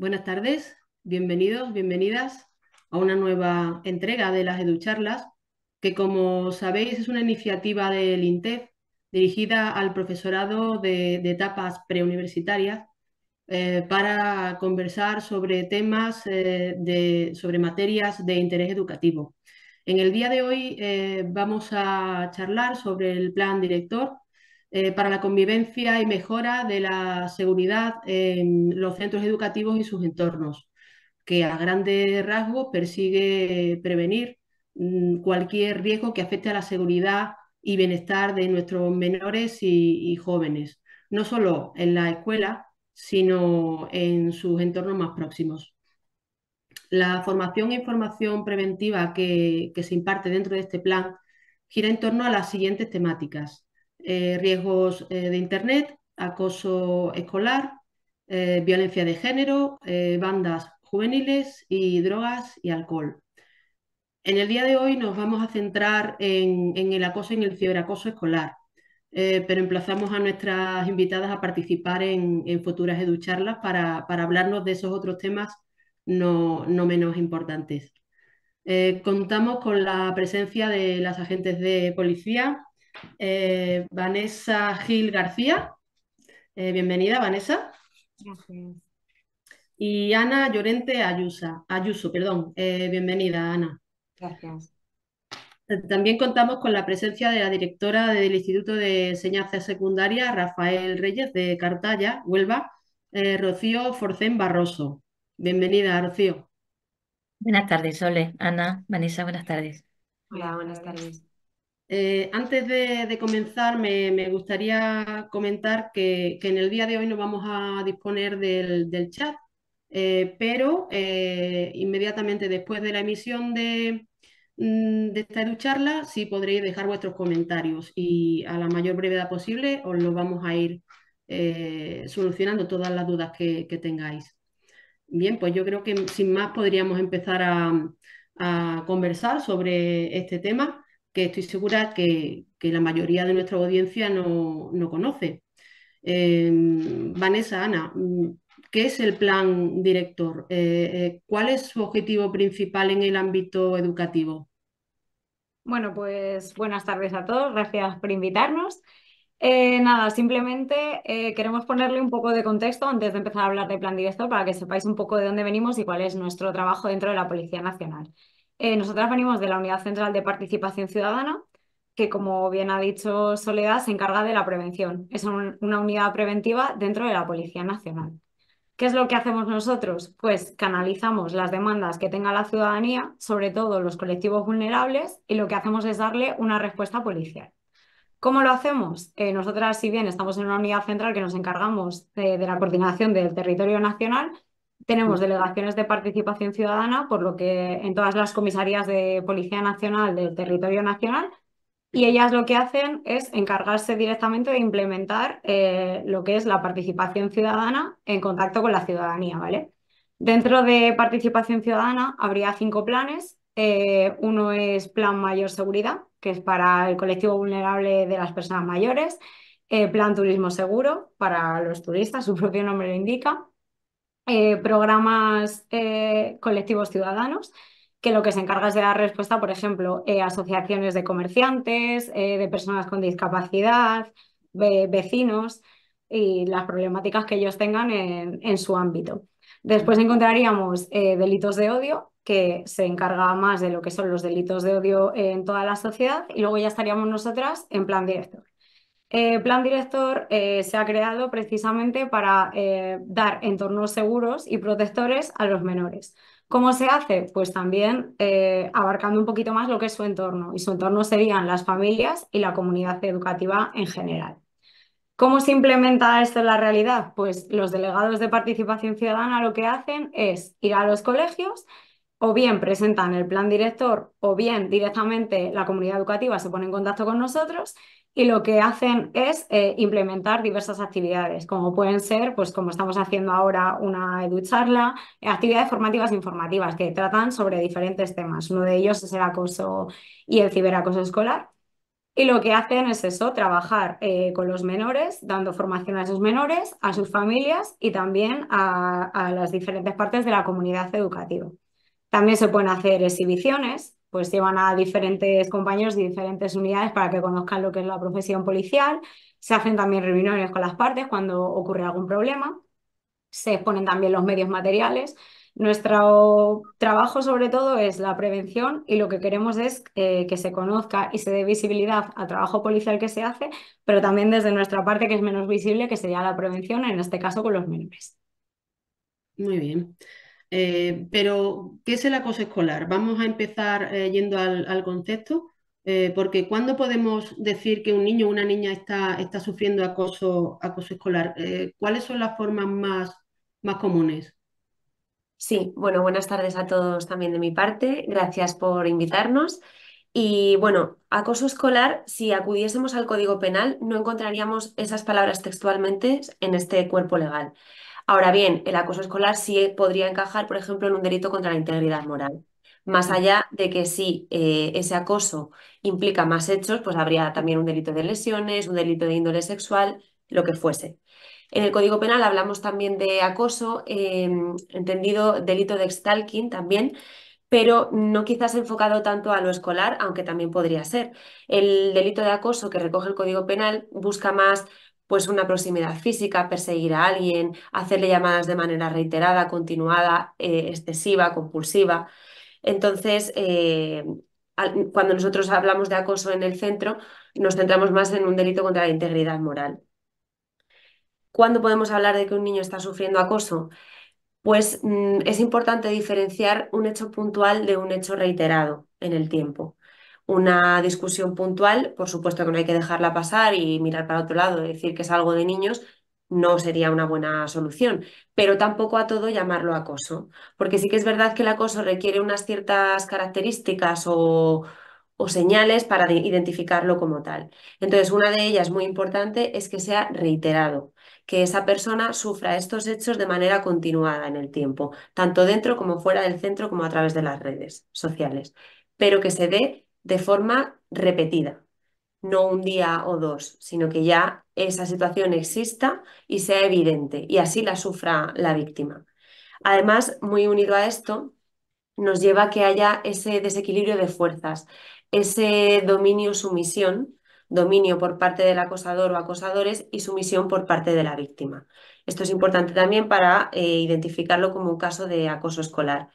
Buenas tardes, bienvenidos, bienvenidas a una nueva entrega de las EduCharlas, que como sabéis es una iniciativa del INTEF dirigida al profesorado de, etapas preuniversitarias eh, para conversar sobre temas, eh, de, sobre materias de interés educativo. En el día de hoy eh, vamos a charlar sobre el plan director eh, para la convivencia y mejora de la seguridad en los centros educativos y sus entornos, que a grandes rasgos persigue prevenir mm, cualquier riesgo que afecte a la seguridad y bienestar de nuestros menores y, jóvenes, no solo en la escuela, sino en sus entornos más próximos. La formación e información preventiva que se imparte dentro de este plan gira en torno a las siguientes temáticas eh, riesgos eh, de Internet, acoso escolar, eh, violencia de género, bandas juveniles y drogas y alcohol. En el día de hoy nos vamos a centrar en, el acoso y en el ciberacoso escolar, pero emplazamos a nuestras invitadas a participar en, futuras educharlas para, para, hablarnos de esos otros temas no, no menos importantes. contamos con la presencia de las agentes de policía, eh, Vanessa Gil García. Eh, bienvenida, Vanessa. Y Ana Llorente Ayusa, Ayuso, perdón. Eh, bienvenida, Ana. Gracias. También contamos con la presencia de la directora del Instituto de Enseñanza Secundaria, Rafael Reyes, de Cartaya, Huelva, Rocío Forcén Barroso. Bienvenida, Rocío. Buenas tardes, Sole, Ana, Vanessa, buenas tardes. Hola, buenas tardes. Eh, antes de, comenzar, me, gustaría comentar que, en el día de hoy no vamos a disponer del, chat, eh, pero eh, inmediatamente después de la emisión de, mm, esta educharla, sí podréis dejar vuestros comentarios y a la mayor brevedad posible os lo vamos a ir solucionando todas las dudas que, tengáis. Bien, pues yo creo que sin más podríamos empezar a conversar sobre este tema que estoy segura que, la mayoría de nuestra audiencia no, conoce. Em, Vanessa, Ana, mm, ¿qué es el plan director? Eh, eh, ¿Cuál es su objetivo principal en el ámbito educativo? Bueno, pues buenas tardes a todos, gracias por invitarnos. Eh, nada, simplemente queremos ponerle un poco de contexto antes de empezar a hablar de plan director para que sepáis un poco de dónde venimos y cuál es nuestro trabajo dentro de la Policía Nacional. Eh, nosotras venimos de la Unidad Central de Participación Ciudadana, que como bien ha dicho Soledad, se encarga de la prevención. Es una unidad preventiva dentro de la Policía Nacional. ¿Qué es lo que hacemos nosotros? Pues canalizamos las demandas que tenga la ciudadanía, sobre todo los colectivos vulnerables, y lo que hacemos es darle una respuesta policial. ¿Cómo lo hacemos? Eh, nosotras, si bien estamos en una unidad central que nos encargamos eh, de la coordinación del territorio nacional, tenemos delegaciones de participación ciudadana, por lo que en todas las comisarías de Policía Nacional del territorio nacional, y ellas lo que hacen es encargarse directamente de implementar eh, lo que es la participación ciudadana en contacto con la ciudadanía, ¿vale? Dentro de participación ciudadana habría cinco planes. Eh, uno es Plan Mayor Seguridad, que es para el colectivo vulnerable de las personas mayores. Eh, plan Turismo Seguro, para los turistas, su propio nombre lo indica. Eh, programas eh, colectivos ciudadanos que lo que se encarga es de dar respuesta, por ejemplo, eh, asociaciones de comerciantes, de personas con discapacidad, vecinos y las problemáticas que ellos tengan en, en su ámbito. Después encontraríamos delitos de odio, que se encarga más de lo que son los delitos de odio en toda la sociedad, y luego ya estaríamos nosotras en plan directo. Eh, plan Director eh, se ha creado precisamente para eh, dar entornos seguros y protectores a los menores. ¿Cómo se hace? Pues también abarcando un poquito más lo que es su entorno. Y su entorno serían las familias y la comunidad educativa en general. ¿Cómo se implementa esto en la realidad? Pues los delegados de participación ciudadana lo que hacen es ir a los colegios o bien presentan el plan director o bien directamente la comunidad educativa se pone en contacto con nosotros y lo que hacen es eh, implementar diversas actividades, como pueden ser, pues como estamos haciendo ahora una educharla, actividades formativas e informativas que tratan sobre diferentes temas. Uno de ellos es el acoso y el ciberacoso escolar. Y lo que hacen es eso, trabajar eh, con los menores, dando formación a sus menores, a sus familias y también a, a las diferentes partes de la comunidad educativa. También se pueden hacer exhibiciones pues llevan a diferentes compañeros de diferentes unidades para que conozcan lo que es la profesión policial. Se hacen también reuniones con las partes cuando ocurre algún problema. Se exponen también los medios materiales. Nuestro trabajo sobre todo es la prevención y lo que queremos es eh, que se conozca y se dé visibilidad al trabajo policial que se hace, pero también desde nuestra parte que es menos visible, que sería la prevención, en este caso con los menores. Muy bien. Eh, pero, ¿qué es el acoso escolar? Vamos a empezar eh, yendo al, concepto, eh, porque ¿cuándo podemos decir que un niño o una niña está, está sufriendo acoso, acoso escolar? ¿Cuáles son las formas más, más comunes? Sí, bueno, buenas tardes a todos también de mi parte. Gracias por invitarnos. Y bueno, acoso escolar, si acudiésemos al Código Penal, no encontraríamos esas palabras textualmente en este cuerpo legal. Ahora bien, el acoso escolar sí podría encajar, por ejemplo, en un delito contra la integridad moral. Más allá de que si eh, ese acoso implica más hechos, pues habría también un delito de lesiones, un delito de índole sexual, lo que fuese. En el Código Penal hablamos también de acoso, em, entendido delito de stalking también, pero no quizás enfocado tanto a lo escolar, aunque también podría ser. El delito de acoso que recoge el Código Penal busca más pues una proximidad física, perseguir a alguien, hacerle llamadas de manera reiterada, continuada, eh, excesiva, compulsiva. Entonces, eh, cuando nosotros hablamos de acoso en el centro, nos centramos más en un delito contra la integridad moral. ¿Cuándo podemos hablar de que un niño está sufriendo acoso? Pues mm, es importante diferenciar un hecho puntual de un hecho reiterado en el tiempo una discusión puntual, por supuesto que no hay que dejarla pasar y mirar para otro lado, decir que es algo de niños, no sería una buena solución, pero tampoco a todo llamarlo acoso, porque sí que es verdad que el acoso requiere unas ciertas características o, o señales para identificarlo como tal. Entonces, una de ellas muy importante es que sea reiterado, que esa persona sufra estos hechos de manera continuada en el tiempo, tanto dentro como fuera del centro, como a través de las redes sociales, pero que se dé de forma repetida, no un día o dos, sino que ya esa situación exista y sea evidente y así la sufra la víctima. Además, muy unido a esto, nos lleva a que haya ese desequilibrio de fuerzas, ese dominio-sumisión, dominio por parte del acosador o acosadores y sumisión por parte de la víctima. Esto es importante también para eh, identificarlo como un caso de acoso escolar,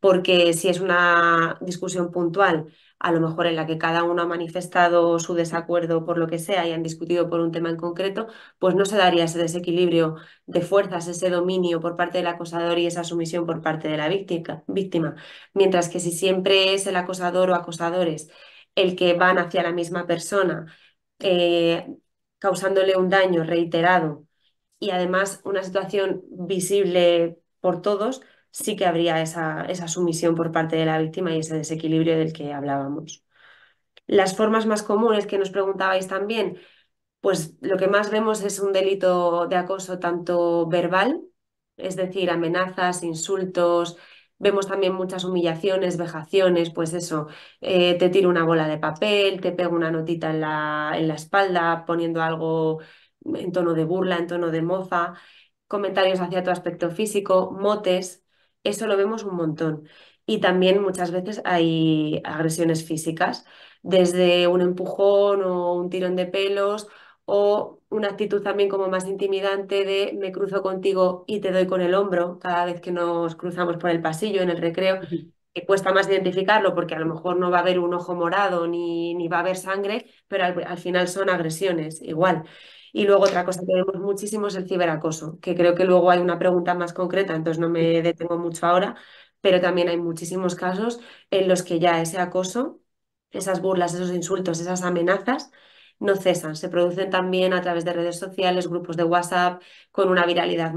porque si es una discusión puntual a lo mejor en la que cada uno ha manifestado su desacuerdo por lo que sea y han discutido por un tema en concreto, pues no se daría ese desequilibrio de fuerzas, ese dominio por parte del acosador y esa sumisión por parte de la víctima. víctima. Mientras que si siempre es el acosador o acosadores el que van hacia la misma persona, eh, causándole un daño reiterado y además una situación visible por todos, sí que habría esa, sumisión por parte de la víctima y ese desequilibrio del que hablábamos. Las formas más comunes que nos preguntabais también, pues lo que más vemos es un delito de acoso tanto verbal, es decir, amenazas, insultos, vemos también muchas humillaciones, vejaciones, pues eso, eh, te tiro una bola de papel, te pego una notita en la, en la espalda, poniendo algo en tono de burla, en tono de moza, comentarios hacia tu aspecto físico, motes, eso lo vemos un montón. Y también muchas veces hay agresiones físicas, desde un empujón o un tirón de pelos o una actitud también como más intimidante de me cruzo contigo y te doy con el hombro cada vez que nos cruzamos por el pasillo, en el recreo, que cuesta más identificarlo porque a lo mejor no va a haber un ojo morado ni, ni va a haber sangre, pero al final son agresiones igual. Y luego otra cosa que vemos muchísimo es el ciberacoso, que creo que luego hay una pregunta más concreta, entonces no me detengo mucho ahora, pero también hay muchísimos casos en los que ya ese acoso, esas burlas, esos insultos, esas amenazas, no cesan, se producen también a través de redes sociales, grupos de WhatsApp, con una viralidad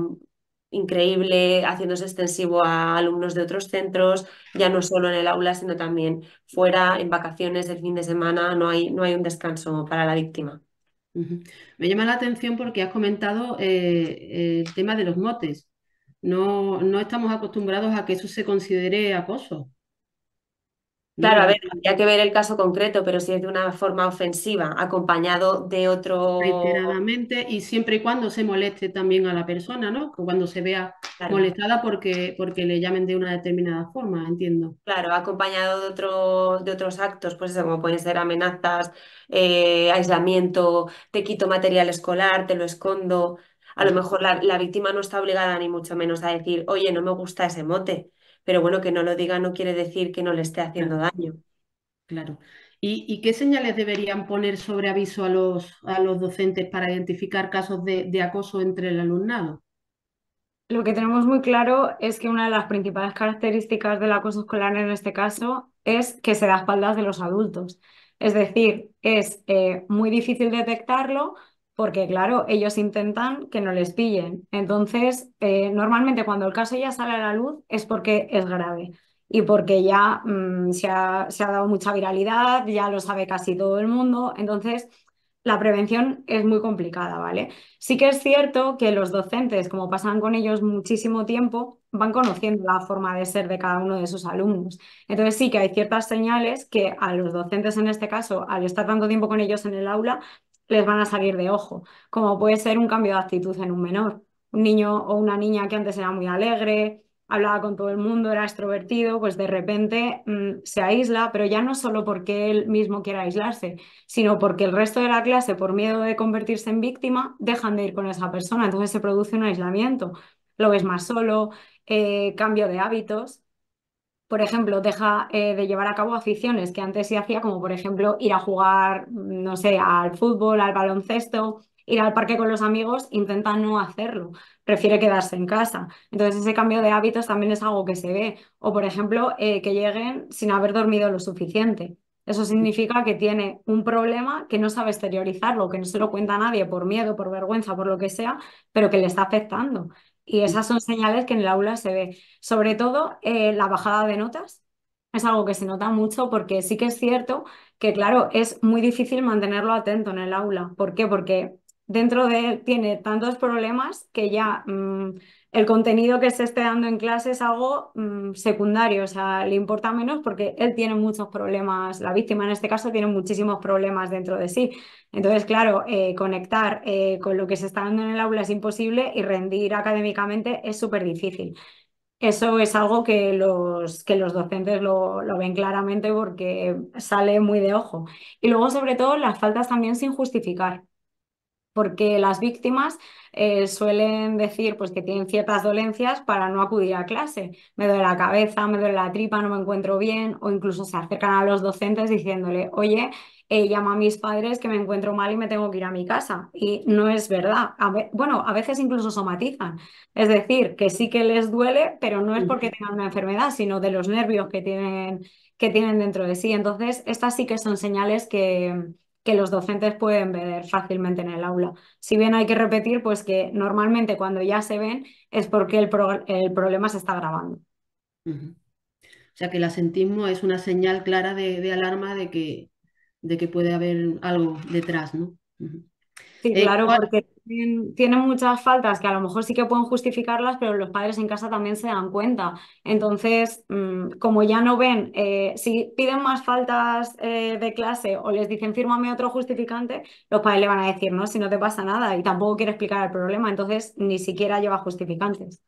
increíble, haciéndose extensivo a alumnos de otros centros, ya no solo en el aula, sino también fuera, en vacaciones, el fin de semana, no hay, no hay un descanso para la víctima. Me llama la atención porque has comentado eh, el tema de los motes. no estamos acostumbrados a que eso se considere acoso. Claro, a ver, habría que ver el caso concreto, pero si es de una forma ofensiva, acompañado de otro. Reiteradamente y siempre y cuando se moleste también a la persona, ¿no? Cuando se vea molestada porque, porque le llamen de una determinada forma, entiendo. Claro, acompañado de, otro, de otros actos, pues eso, como pueden ser amenazas, eh, aislamiento, te quito material escolar, te lo escondo. A lo mejor la, la víctima no está obligada ni mucho menos a decir, oye, no me gusta ese mote pero bueno, que no lo diga no quiere decir que no le esté haciendo daño. Claro. ¿Y, qué señales deberían poner sobre aviso a los, a los docentes para identificar casos de, acoso entre el alumnado? Lo que tenemos muy claro es que una de las principales características del acoso escolar en este caso es que se da espaldas de los adultos. Es decir, es eh, muy difícil detectarlo, porque claro, ellos intentan que no les pillen. Entonces, eh, normalmente cuando el caso ya sale a la luz es porque es grave y porque ya mm, se, ha, se ha dado mucha viralidad, ya lo sabe casi todo el mundo. Entonces, la prevención es muy complicada, ¿vale? Sí que es cierto que los docentes, como pasan con ellos muchísimo tiempo, van conociendo la forma de ser de cada uno de sus alumnos. Entonces sí que hay ciertas señales que a los docentes en este caso, al estar tanto tiempo con ellos en el aula, les van a salir de ojo, como puede ser un cambio de actitud en un menor. Un niño o una niña que antes era muy alegre, hablaba con todo el mundo, era extrovertido, pues de repente mm, se aísla, pero ya no solo porque él mismo quiera aislarse, sino porque el resto de la clase, por miedo de convertirse en víctima, dejan de ir con esa persona, entonces se produce un aislamiento. Lo ves más solo, eh, cambio de hábitos, por ejemplo, deja eh, de llevar a cabo aficiones que antes se sí hacía, como por ejemplo ir a jugar, no sé, al fútbol, al baloncesto, ir al parque con los amigos, intenta no hacerlo, prefiere quedarse en casa. Entonces ese cambio de hábitos también es algo que se ve. O por ejemplo, eh, que lleguen sin haber dormido lo suficiente. Eso significa que tiene un problema que no sabe exteriorizarlo, que no se lo cuenta a nadie por miedo, por vergüenza, por lo que sea, pero que le está afectando. Y mm. esas son señales que en el aula se ve. Sobre todo eh, la bajada de notas es algo que se nota mucho porque sí que es cierto que, claro, es muy difícil mantenerlo atento en el aula. ¿Por qué? Porque dentro de él tiene tantos problemas que ya mm, el contenido que se esté dando en clase es algo mm, secundario, o sea, le importa menos porque él tiene muchos problemas, la víctima en este caso tiene muchísimos problemas dentro de sí. Entonces, claro, eh, conectar eh, con lo que se está dando en el aula es imposible y rendir académicamente es súper difícil. Eso es algo que los, que los docentes lo, lo, ven claramente porque sale muy de ojo. Y luego, sobre todo, las faltas también sin justificar porque las víctimas eh, suelen decir pues, que tienen ciertas dolencias para no acudir a clase. Me duele la cabeza, me duele la tripa, no me encuentro bien, o incluso se acercan a los docentes diciéndole, oye, eh, llama a mis padres que me encuentro mal y me tengo que ir a mi casa. Y no es verdad. bueno, a veces incluso somatizan. Es decir, que sí que les duele, pero no es porque tengan una enfermedad, sino de los nervios que tienen, que tienen dentro de sí. Entonces, estas sí que son señales que que los docentes pueden ver fácilmente en el aula. Si bien hay que repetir, pues que normalmente cuando ya se ven es porque el, problema se está grabando. O sea que el asentismo es una señal clara de, alarma de que, de que puede haber algo detrás, ¿no? Sí, eh, claro, porque tienen, muchas faltas que a lo mejor sí que pueden justificarlas, pero los padres en casa también se dan cuenta. Entonces, mm, como ya no ven, eh, si piden más faltas eh, de clase o les dicen fírmame otro justificante, los padres le van a decir, no, si no te pasa nada y tampoco quiere explicar el problema, entonces ni siquiera lleva justificantes.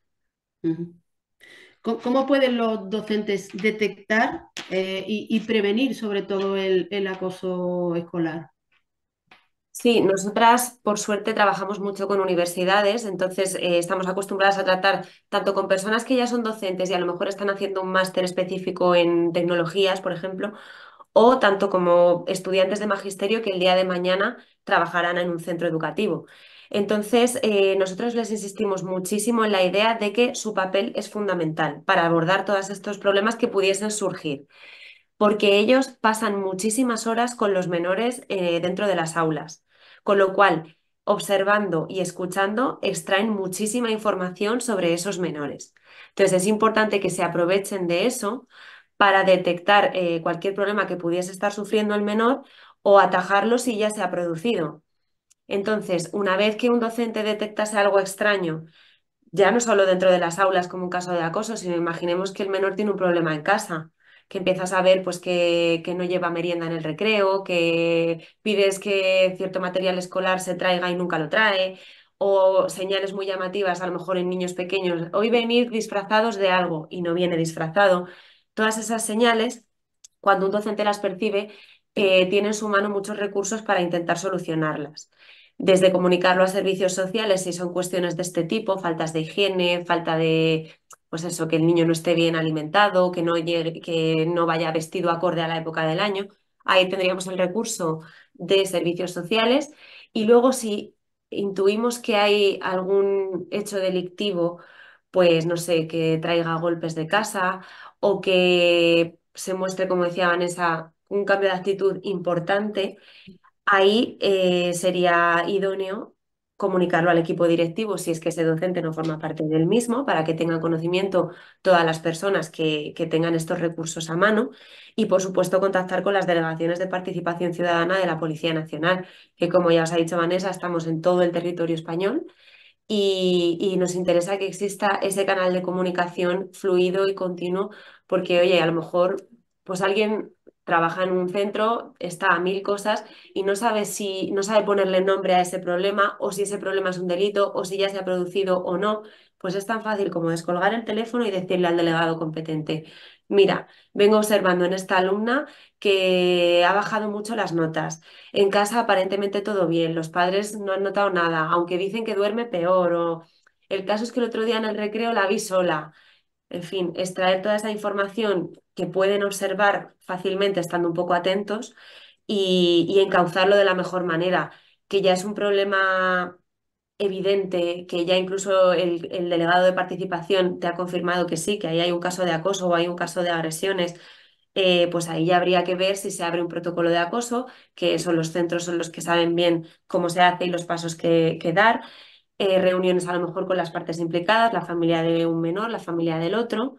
¿Cómo pueden los docentes detectar eh, y, prevenir sobre todo el acoso escolar? Sí, nosotras por suerte trabajamos mucho con universidades, entonces eh, estamos acostumbradas a tratar tanto con personas que ya son docentes y a lo mejor están haciendo un máster específico en tecnologías, por ejemplo, o tanto como estudiantes de magisterio que el día de mañana trabajarán en un centro educativo. Entonces, eh, nosotros les insistimos muchísimo en la idea de que su papel es fundamental para abordar todos estos problemas que pudiesen surgir, porque ellos pasan muchísimas horas con los menores eh, dentro de las aulas. Con lo cual, observando y escuchando extraen muchísima información sobre esos menores. Entonces es importante que se aprovechen de eso para detectar eh, cualquier problema que pudiese estar sufriendo el menor o atajarlo si ya se ha producido. Entonces, una vez que un docente detectase algo extraño, ya no solo dentro de las aulas como un caso de acoso, sino imaginemos que el menor tiene un problema en casa, que empiezas a ver pues, que, no lleva merienda en el recreo, que pides que cierto material escolar se traiga y nunca lo trae, o señales muy llamativas a lo mejor en niños pequeños, hoy venir disfrazados de algo y no viene disfrazado. Todas esas señales, cuando un docente las percibe, eh, tiene en su mano muchos recursos para intentar solucionarlas desde comunicarlo a servicios sociales si son cuestiones de este tipo, faltas de higiene, falta de pues eso, que el niño no esté bien alimentado, que no, llegue, que no vaya vestido acorde a la época del año. Ahí tendríamos el recurso de servicios sociales. Y luego si intuimos que hay algún hecho delictivo, pues no sé, que traiga golpes de casa o que se muestre, como decía Vanessa, un cambio de actitud importante, ahí eh, sería idóneo comunicarlo al equipo directivo si es que ese docente no forma parte del mismo, para que tengan conocimiento todas las personas que, tengan estos recursos a mano y, por supuesto, contactar con las delegaciones de participación ciudadana de la Policía Nacional, que, como ya os ha dicho Vanessa, estamos en todo el territorio español y, y nos interesa que exista ese canal de comunicación fluido y continuo, porque, oye, a lo mejor pues alguien trabaja en un centro, está a mil cosas y no sabe si no sabe ponerle nombre a ese problema o si ese problema es un delito o si ya se ha producido o no, pues es tan fácil como descolgar el teléfono y decirle al delegado competente, mira, vengo observando en esta alumna que ha bajado mucho las notas. En casa aparentemente todo bien, los padres no han notado nada, aunque dicen que duerme peor o el caso es que el otro día en el recreo la vi sola. En fin, extraer toda esa información que pueden observar fácilmente estando un poco atentos y, encauzarlo de la mejor manera, que ya es un problema evidente, que ya incluso el, delegado de participación te ha confirmado que sí, que ahí hay un caso de acoso o hay un caso de agresiones, eh, pues ahí ya habría que ver si se abre un protocolo de acoso, que son los centros son los que saben bien cómo se hace y los pasos que, dar, eh, reuniones a lo mejor con las partes implicadas, la familia de un menor, la familia del otro,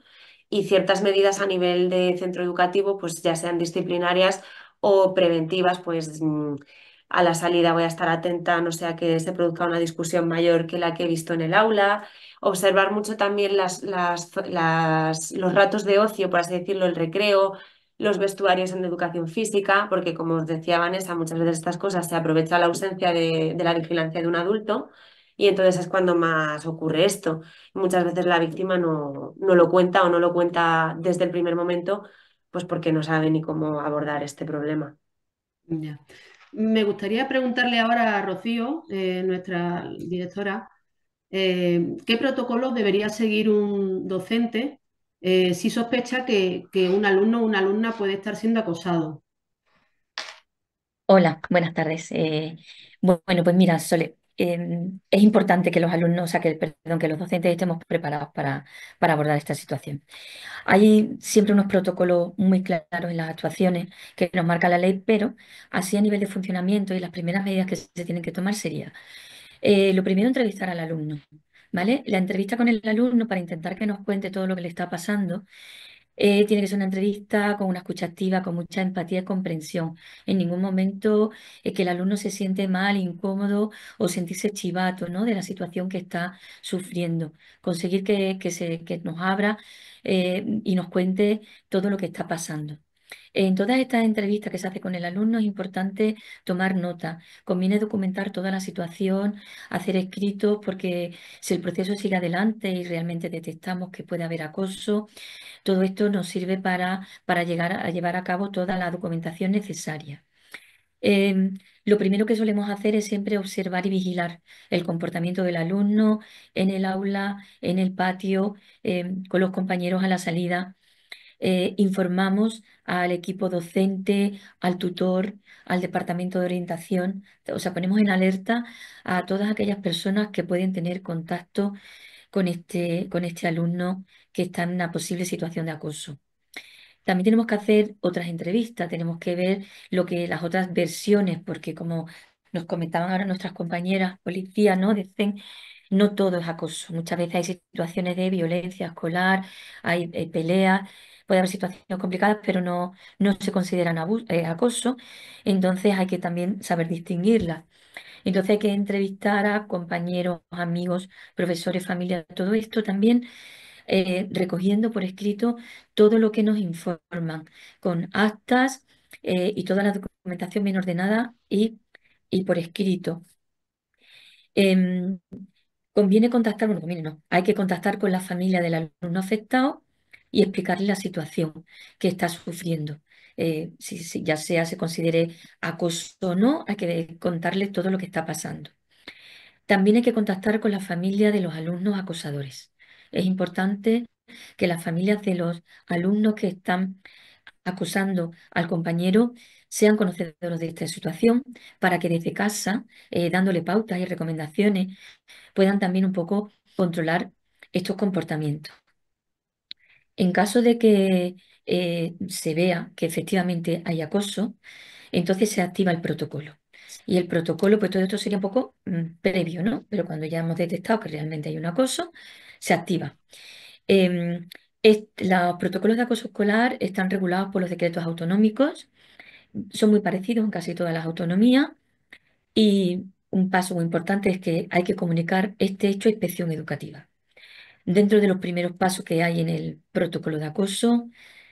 y ciertas medidas a nivel de centro educativo, pues ya sean disciplinarias o preventivas, pues mm, a la salida voy a estar atenta, no sea que se produzca una discusión mayor que la que he visto en el aula. Observar mucho también las, los ratos de ocio, por así decirlo, el recreo, los vestuarios en educación física, porque como os decía Vanessa, muchas veces estas cosas se aprovecha la ausencia de la vigilancia de un adulto y entonces es cuando más ocurre esto. Muchas veces la víctima no, lo cuenta o no lo cuenta desde el primer momento, pues porque no sabe ni cómo abordar este problema. Me gustaría preguntarle ahora a Rocío, eh, nuestra directora, eh, ¿qué protocolo debería seguir un docente eh, si sospecha que, que un alumno o una alumna puede estar siendo acosado? Hola, buenas tardes. bueno, pues mira, Sole, Em, es importante que los alumnos, o que, perdón, que los docentes estemos preparados para, para, abordar esta situación. Hay siempre unos protocolos muy claros en las actuaciones que nos marca la ley, pero así a nivel de funcionamiento y las primeras medidas que se tienen que tomar sería, eh, lo primero, entrevistar al alumno. ¿Vale? La entrevista con el alumno para intentar que nos cuente todo lo que le está pasando eh, tiene que ser una entrevista con una escucha activa, con mucha empatía y comprensión. En ningún momento que el alumno se siente mal, incómodo o sentirse chivato ¿no? de la situación que está sufriendo. Conseguir que, se, nos abra eh, y nos cuente todo lo que está pasando. En todas estas entrevistas que se hace con el alumno es importante tomar nota. Conviene documentar toda la situación, hacer escritos, porque si el proceso sigue adelante y realmente detectamos que puede haber acoso, todo esto nos sirve para, llegar a llevar a cabo toda la documentación necesaria. Em, lo primero que solemos hacer es siempre observar y vigilar el comportamiento del alumno en el aula, en el patio, em, con los compañeros a la salida. Eh, informamos al equipo docente, al tutor, al departamento de orientación, o sea, ponemos en alerta a todas aquellas personas que pueden tener contacto con este, con este alumno que está en una posible situación de acoso. También tenemos que hacer otras entrevistas, tenemos que ver lo que las otras versiones, porque como nos comentaban ahora nuestras compañeras policías, ¿no? Dicen, no todo es acoso. Muchas veces hay situaciones de violencia escolar, hay eh, peleas, puede haber situaciones complicadas, pero no, no se consideran eh, acoso, entonces hay que también saber distinguirlas. Entonces hay que entrevistar a compañeros, amigos, profesores, familia, todo esto también. Eh, recogiendo por escrito todo lo que nos informan, con actas eh, y toda la documentación bien ordenada y, por escrito. Em, conviene contactar, bueno, conviene no, hay que contactar con la familia del alumno afectado y explicarle la situación que está sufriendo. Eh, si, ya sea se considere acoso o no, hay que contarle todo lo que está pasando. También hay que contactar con la familia de los alumnos acosadores. Es importante que las familias de los alumnos que están acusando al compañero sean conocedores de esta situación para que desde casa, eh, dándole pautas y recomendaciones, puedan también un poco controlar estos comportamientos. En caso de que eh, se vea que efectivamente hay acoso, entonces se activa el protocolo. Y el protocolo, pues todo esto sería un poco mm, previo, ¿no? Pero cuando ya hemos detectado que realmente hay un acoso, se activa. Em, los protocolos de acoso escolar están regulados por los decretos autonómicos, son muy parecidos en casi todas las autonomías y un paso muy importante es que hay que comunicar este hecho a inspección educativa. Dentro de los primeros pasos que hay en el protocolo de acoso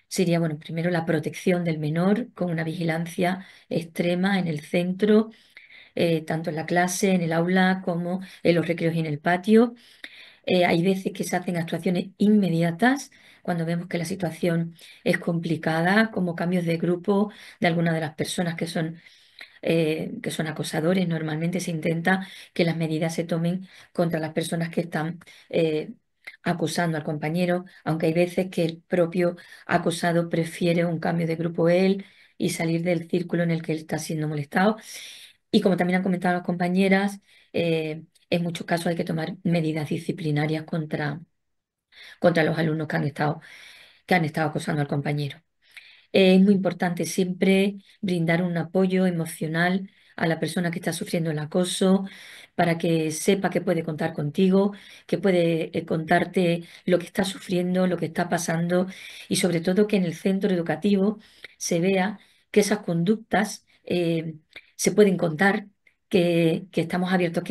sería, bueno, primero la protección del menor con una vigilancia extrema en el centro, eh, tanto en la clase, en el aula, como en los recreos y en el patio. Eh, hay veces que se hacen actuaciones inmediatas cuando vemos que la situación es complicada, como cambios de grupo de alguna de las personas que son, eh, que son acosadores. Normalmente se intenta que las medidas se tomen contra las personas que están eh, acusando al compañero, aunque hay veces que el propio acusado prefiere un cambio de grupo él y salir del círculo en el que él está siendo molestado. Y como también han comentado las compañeras, eh, en muchos casos hay que tomar medidas disciplinarias contra, contra los alumnos que han estado, que han estado acosando al compañero. es muy importante siempre brindar un apoyo emocional a la persona que está sufriendo el acoso, para que sepa que puede contar contigo, que puede eh, contarte lo que está sufriendo, lo que está pasando y sobre todo que en el centro educativo se vea que esas conductas eh, se pueden contar, que, estamos abiertos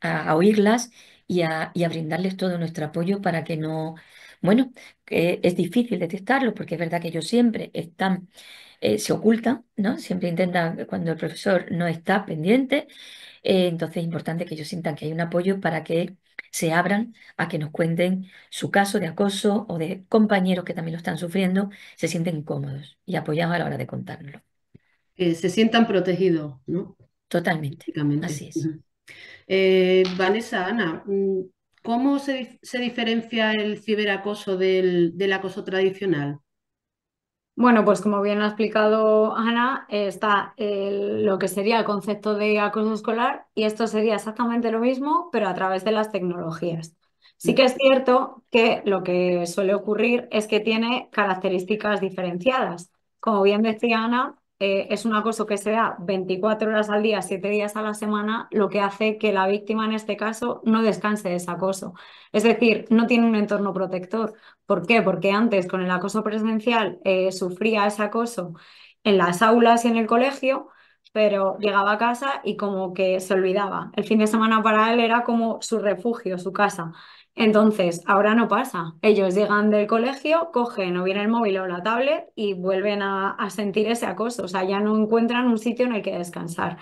a, oírlas y a, y a brindarles todo nuestro apoyo para que no bueno, eh, es difícil detectarlo porque es verdad que ellos siempre están, eh, se ocultan, ¿no? Siempre intentan, cuando el profesor no está pendiente, eh, entonces es importante que ellos sientan que hay un apoyo para que se abran a que nos cuenten su caso de acoso o de compañeros que también lo están sufriendo, se sienten cómodos y apoyados a la hora de contarlo. Que se sientan protegidos, ¿no? Totalmente. Así es. Vanessa, Ana, mm, ¿Cómo se, diferencia el ciberacoso del, acoso tradicional? Bueno, pues como bien ha explicado Ana, eh, está lo que sería el concepto de acoso escolar y esto sería exactamente lo mismo, pero a través de las tecnologías. Sí que es cierto que lo que suele ocurrir es que tiene características diferenciadas. Como bien decía Ana, eh, es un acoso que se da 24 horas al día, 7 días a la semana, lo que hace que la víctima en este caso no descanse de ese acoso. Es decir, no tiene un entorno protector. ¿Por qué? Porque antes con el acoso presencial eh, sufría ese acoso en las aulas y en el colegio, pero llegaba a casa y como que se olvidaba. El fin de semana para él era como su refugio, su casa. Entonces, ahora no pasa. Ellos llegan del colegio, cogen o bien el móvil o la tablet y vuelven a, sentir ese acoso. O sea, ya no encuentran un sitio en el que descansar.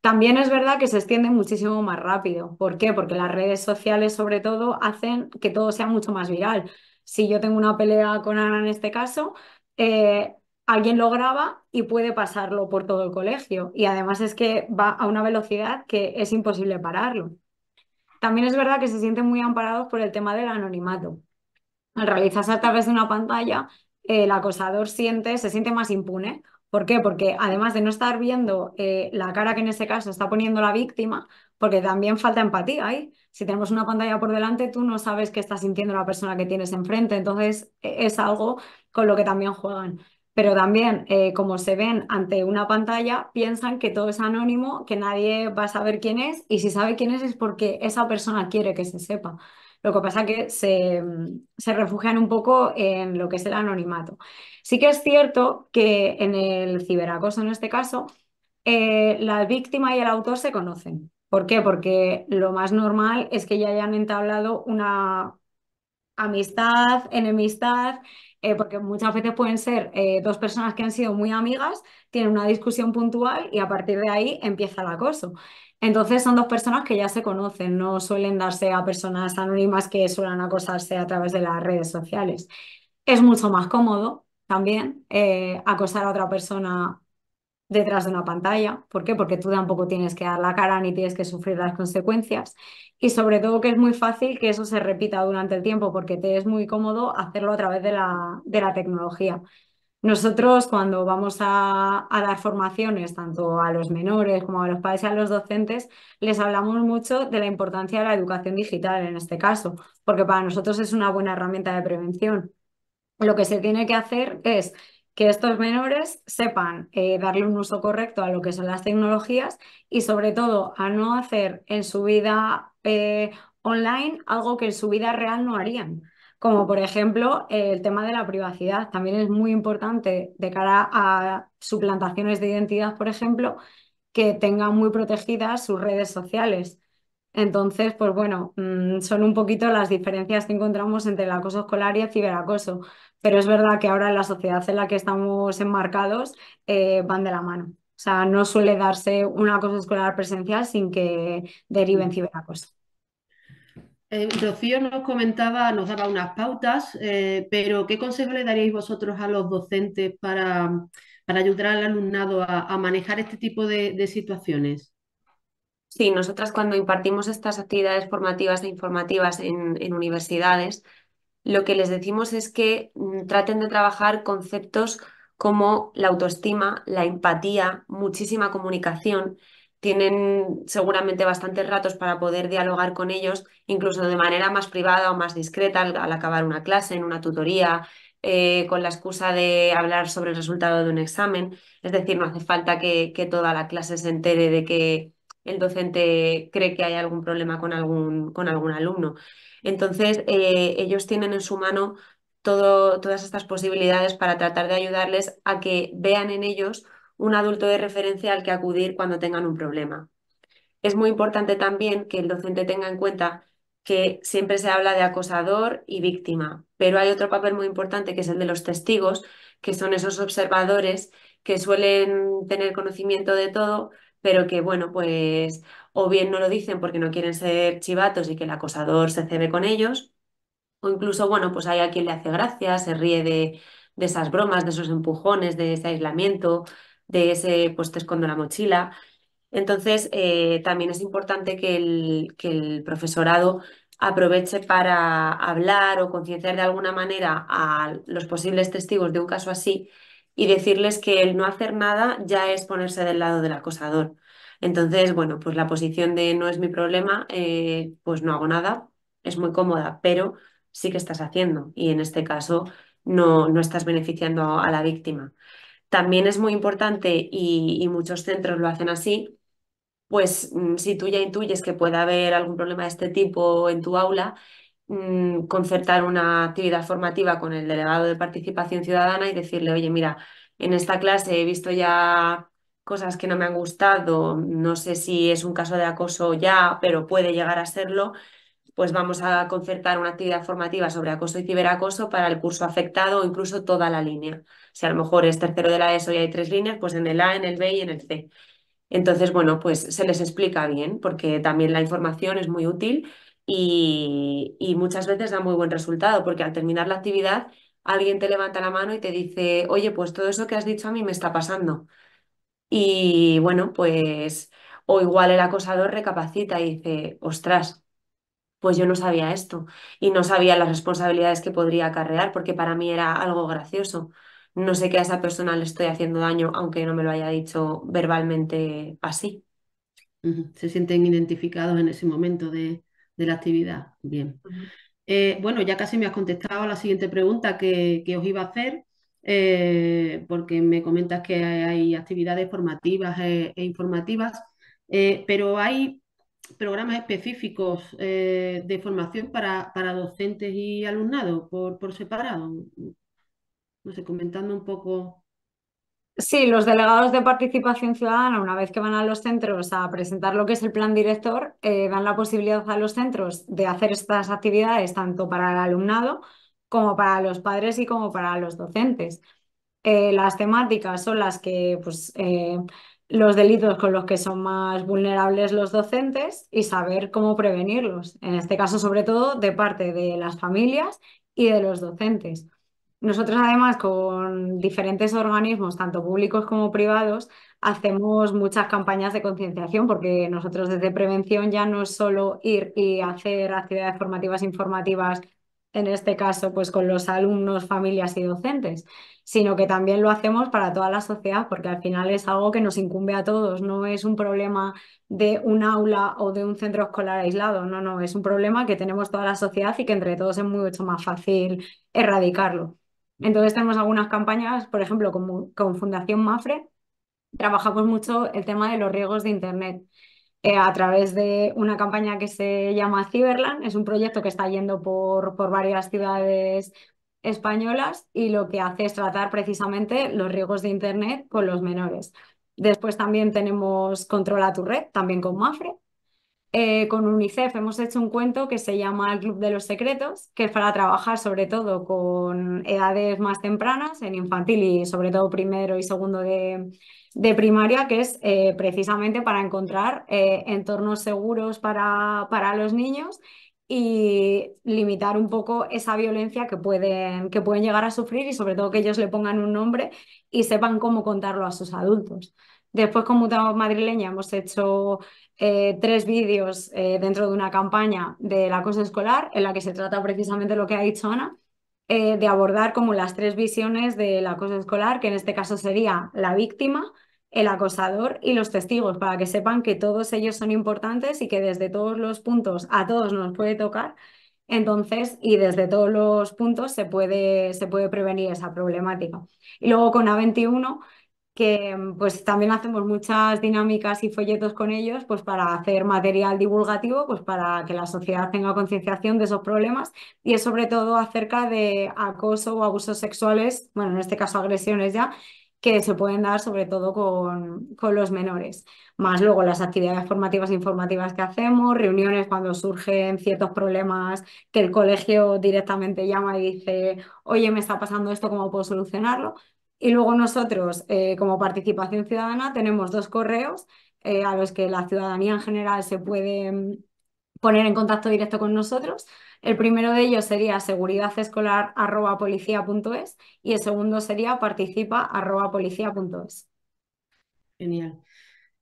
También es verdad que se extiende muchísimo más rápido. ¿Por qué? Porque las redes sociales, sobre todo, hacen que todo sea mucho más viral. Si yo tengo una pelea con Ana en este caso, eh, alguien lo graba y puede pasarlo por todo el colegio. Y además es que va a una velocidad que es imposible pararlo. También es verdad que se sienten muy amparados por el tema del anonimato. Al realizarse a través de una pantalla, el acosador siente, se siente más impune. ¿Por qué? Porque además de no estar viendo eh, la cara que en ese caso está poniendo la víctima, porque también falta empatía ahí. Si tenemos una pantalla por delante, tú no sabes qué está sintiendo la persona que tienes enfrente. Entonces, e-, es algo con lo que también juegan pero también eh, como se ven ante una pantalla, piensan que todo es anónimo, que nadie va a saber quién es y si sabe quién es es porque esa persona quiere que se sepa. Lo que pasa es que mm, se, refugian un poco en lo que es el anonimato. Sí que es cierto que en el ciberacoso, en este caso, eh, la víctima y el autor se conocen. ¿Por qué? Porque lo más normal es que ya hayan entablado una amistad, enemistad, eh, porque muchas veces pueden ser eh, dos personas que han sido muy amigas, tienen una discusión puntual y a partir de ahí empieza el acoso. Entonces son dos personas que ya se conocen, no suelen darse a personas anónimas que suelen acosarse a través de las redes sociales. Es mucho más cómodo también eh, acosar a otra persona detrás de una pantalla. ¿Por qué? Porque tú tampoco tienes que dar la cara ni tienes que sufrir las consecuencias. Y sobre todo que es muy fácil que eso se repita durante el tiempo porque te es muy cómodo hacerlo a través de la, de la tecnología. Nosotros cuando vamos a, a, dar formaciones, tanto a los menores como a los padres y a los docentes, les hablamos mucho de la importancia de la educación digital en este caso, porque para nosotros es una buena herramienta de prevención. Lo que se tiene que hacer es que estos menores sepan eh, darle un uso correcto a lo que son las tecnologías y sobre todo a no hacer en su vida eh, online algo que en su vida real no harían. Como por ejemplo el tema de la privacidad. También es muy importante de cara a suplantaciones de identidad, por ejemplo, que tengan muy protegidas sus redes sociales. Entonces, pues bueno, mm, son un poquito las diferencias que encontramos entre el acoso escolar y el ciberacoso pero es verdad que ahora en la sociedad en la que estamos enmarcados eh, van de la mano. O sea, no suele darse una cosa escolar presencial sin que deriven en ciberacoso. Eh, Rocío nos comentaba, nos daba unas pautas, eh, pero ¿qué consejo le daríais vosotros a los docentes para, ayudar al alumnado a, manejar este tipo de, situaciones? Sí, nosotras cuando impartimos estas actividades formativas e informativas en universidades, lo que les decimos es que mm, traten de trabajar conceptos como la autoestima, la empatía, muchísima comunicación. Tienen seguramente bastantes ratos para poder dialogar con ellos, incluso de manera más privada o más discreta al, acabar una clase, en una tutoría, eh, con la excusa de hablar sobre el resultado de un examen. Es decir, no hace falta que, que toda la clase se entere de que el docente cree que hay algún problema con algún, con algún alumno. Entonces, eh, ellos tienen en su mano todas estas posibilidades para tratar de ayudarles a que vean en ellos un adulto de referencia al que acudir cuando tengan un problema. Es muy importante también que el docente tenga en cuenta que siempre se habla de acosador y víctima, pero hay otro papel muy importante que es el de los testigos, que son esos observadores que suelen tener conocimiento de todo, pero que, bueno, pues o bien no lo dicen porque no quieren ser chivatos y que el acosador se cebe con ellos, o incluso, bueno, pues hay a quien le hace gracia, se ríe de, esas bromas, de esos empujones, de ese aislamiento, de ese, pues te escondo la mochila. Entonces, eh, también es importante que que el profesorado aproveche para hablar o concienciar de alguna manera a los posibles testigos de un caso así y decirles que el no hacer nada ya es ponerse del lado del acosador. Entonces, bueno, pues la posición de no es mi problema, eh, pues no hago nada, es muy cómoda, pero sí que estás haciendo y en este caso no, no estás beneficiando a, la víctima. También es muy importante y, y muchos centros lo hacen así, pues mm, si tú ya intuyes que puede haber algún problema de este tipo en tu aula, mm, concertar una actividad formativa con el delegado de participación ciudadana y decirle, oye, mira, en esta clase he visto ya cosas que no me han gustado, no sé si es un caso de acoso ya, pero puede llegar a serlo, pues vamos a concertar una actividad formativa sobre acoso y ciberacoso para el curso afectado o incluso toda la línea. Si a lo mejor es tercero de la ESO y hay tres líneas, pues en el A, en el B y en el C. Entonces, bueno, pues se les explica bien, porque también la información es muy útil y, y, muchas veces da muy buen resultado, porque al terminar la actividad alguien te levanta la mano y te dice, oye, pues todo eso que has dicho a mí me está pasando. Y bueno, pues, o igual el acosador recapacita y dice, ostras, pues yo no sabía esto y no sabía las responsabilidades que podría acarrear porque para mí era algo gracioso. No sé que a esa persona le estoy haciendo daño, aunque no me lo haya dicho verbalmente así. Se sienten identificados en ese momento de, la actividad. Bien. Eh, bueno, ya casi me has contestado la siguiente pregunta que, que os iba a hacer, eh, porque me comentas que hay actividades formativas eh, e, informativas, eh, pero hay programas específicos de formación para, docentes y alumnado por, separado. No sé, comentando un poco. Sí, los delegados de participación ciudadana, una vez que van a los centros a presentar lo que es el plan director, dan la posibilidad a los centros de hacer estas actividades tanto para el alumnado como para los padres y como para los docentes. Eh, las temáticas son las que, pues, eh, los delitos con los que son más vulnerables los docentes y saber cómo prevenirlos, en este caso sobre todo de parte de las familias y de los docentes. Nosotros además con diferentes organismos, tanto públicos como privados, hacemos muchas campañas de concienciación porque nosotros desde prevención ya no es solo ir y hacer actividades formativas informativas en este caso, pues con los alumnos, familias y docentes, sino que también lo hacemos para toda la sociedad, porque al final es algo que nos incumbe a todos, no es un problema de un aula o de un centro escolar aislado, no, no, es un problema que tenemos toda la sociedad y que entre todos es mucho más fácil erradicarlo. Entonces tenemos algunas campañas, por ejemplo, con, con Fundación Mafre, trabajamos mucho el tema de los riesgos de Internet eh, a través de una campaña que se llama Ciberland, Es un proyecto que está yendo por, por varias ciudades españolas y lo que hace es tratar precisamente los riesgos de Internet con los menores. Después también tenemos Controla tu red, también con Mafre, eh, con UNICEF hemos hecho un cuento que se llama El Club de los Secretos, que es para trabajar sobre todo con edades más tempranas, en infantil y sobre todo primero y segundo de, primaria, que es eh, precisamente para encontrar eh, entornos seguros para, para, los niños y limitar un poco esa violencia que pueden, que pueden llegar a sufrir y sobre todo que ellos le pongan un nombre y sepan cómo contarlo a sus adultos. Después con Mutamos Madrileña hemos hecho eh, tres vídeos eh, dentro de una campaña del acoso escolar en la que se trata precisamente lo que ha dicho Ana, eh, de abordar como las tres visiones del acoso escolar, que en este caso sería la víctima, el acosador y los testigos, para que sepan que todos ellos son importantes y que desde todos los puntos a todos nos puede tocar. Entonces, y desde todos los puntos se puede, se puede prevenir esa problemática. Y luego con A21 que mm, pues también hacemos muchas dinámicas y folletos con ellos pues para hacer material divulgativo, pues para que la sociedad tenga concienciación de esos problemas y es sobre todo acerca de acoso o abusos sexuales, bueno, en este caso agresiones ya, que se pueden dar sobre todo con, con, los menores. Más luego las actividades formativas e informativas que hacemos, reuniones cuando surgen ciertos problemas que el colegio directamente llama y dice, oye, me está pasando esto, ¿cómo puedo solucionarlo? Y luego nosotros, eh, como participación ciudadana, tenemos dos correos eh, a los que la ciudadanía en general se puede mm, poner en contacto directo con nosotros. El primero de ellos sería seguridadescolar.policía.es y el segundo sería participa.policía.es. Genial.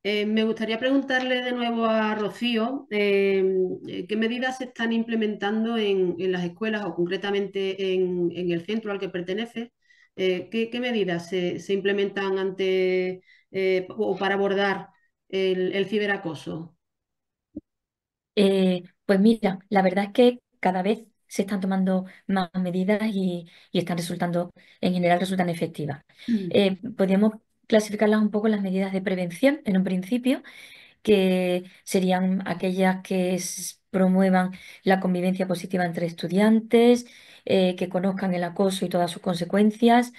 Eh, me gustaría preguntarle de nuevo a Rocío em, qué medidas se están implementando en, las escuelas o concretamente en el centro al que pertenece eh, ¿qué, medidas se, implementan ante eh, o para abordar el, ciberacoso? Eh, pues mira, la verdad es que cada vez se están tomando más medidas y, están resultando, en general, resultan efectivas. Mm. podríamos clasificarlas un poco las medidas de prevención, en un principio, que serían aquellas que promuevan la convivencia positiva entre estudiantes, eh, que conozcan el acoso y todas sus consecuencias.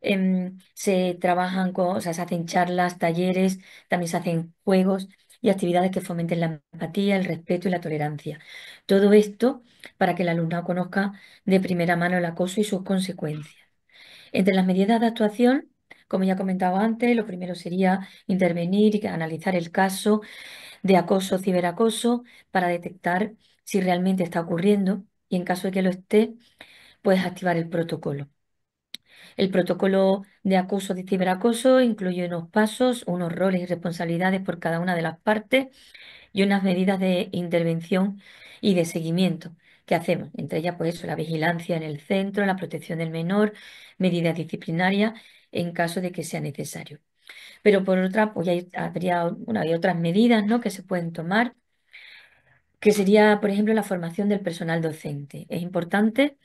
Em, se trabajan o sea, se hacen charlas, talleres, también se hacen juegos y actividades que fomenten la empatía, el respeto y la tolerancia. Todo esto para que el alumno conozca de primera mano el acoso y sus consecuencias. Entre las medidas de actuación, como ya he comentado antes, lo primero sería intervenir y analizar el caso de acoso o ciberacoso para detectar si realmente está ocurriendo y en caso de que lo esté, puedes activar el protocolo. El protocolo de acoso de ciberacoso incluye unos pasos, unos roles y responsabilidades por cada una de las partes y unas medidas de intervención y de seguimiento que hacemos. Entre ellas, pues eso, la vigilancia en el centro, la protección del menor, medidas disciplinarias en caso de que sea necesario. Pero por otra, pues hay, habría, una y otras medidas que se pueden tomar que sería, por ejemplo, la formación del personal docente. Es importante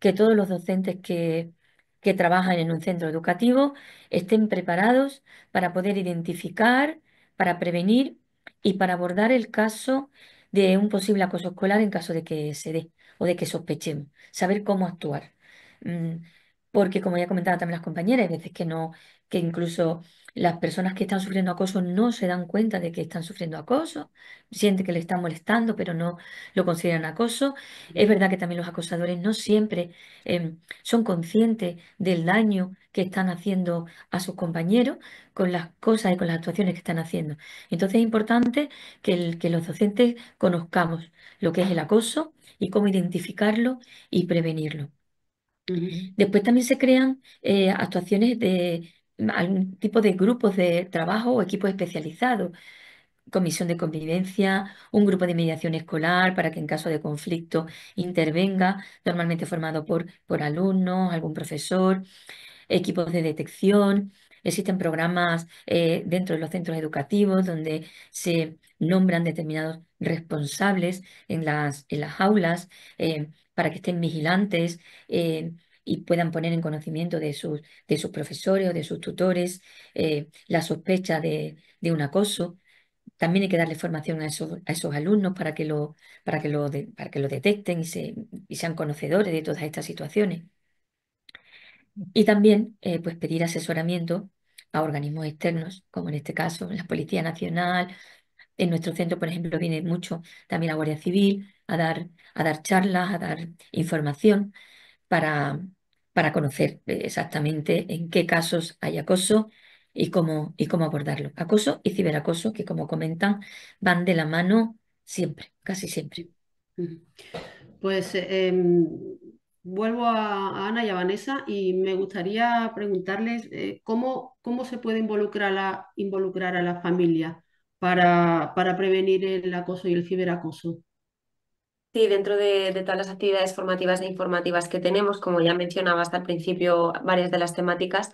que todos los docentes que, que trabajan en un centro educativo estén preparados para poder identificar, para prevenir y para abordar el caso de un posible acoso escolar en caso de que se dé o de que sospechemos, saber cómo actuar. Mm, porque como ya comentaba también las compañeras, hay veces que no, que incluso las personas que están sufriendo acoso no se dan cuenta de que están sufriendo acoso, sienten que le están molestando, pero no lo consideran acoso. Es verdad que también los acosadores no siempre em, son conscientes del daño que están haciendo a sus compañeros con las cosas y con las actuaciones que están haciendo. Entonces es importante que, los docentes conozcamos lo que es el acoso y cómo identificarlo y prevenirlo. Después también se crean eh, actuaciones de, algún tipo de grupos de trabajo o equipos especializados, comisión de convivencia, un grupo de mediación escolar para que en caso de conflicto intervenga, normalmente formado por, por alumnos, algún profesor, equipos de detección. Existen programas eh, dentro de los centros educativos donde se nombran determinados responsables en las, en las aulas eh, para que estén vigilantes. Eh, y puedan poner en conocimiento de sus, de sus profesores o de sus tutores eh, la sospecha de, un acoso. También hay que darle formación a esos, a esos alumnos para que, lo, para, que lo para que lo detecten y, sean conocedores de todas estas situaciones. Y también eh, pues pedir asesoramiento a organismos externos, como en este caso la Policía Nacional. En nuestro centro, por ejemplo, viene mucho también la Guardia Civil a dar, a dar charlas, a dar información para, para conocer eh, exactamente en qué casos hay acoso y cómo, y cómo abordarlo. Acoso y ciberacoso, que como comentan, van de la mano siempre, casi siempre. Mm. Pues eh, em, vuelvo a, Ana y a Vanessa y me gustaría preguntarles eh, cómo, cómo se puede involucrar a la, involucrar a la familia para, para prevenir el acoso y el ciberacoso. Sí, dentro de, todas las actividades formativas e informativas que tenemos, como ya mencionaba hasta el principio, varias de las temáticas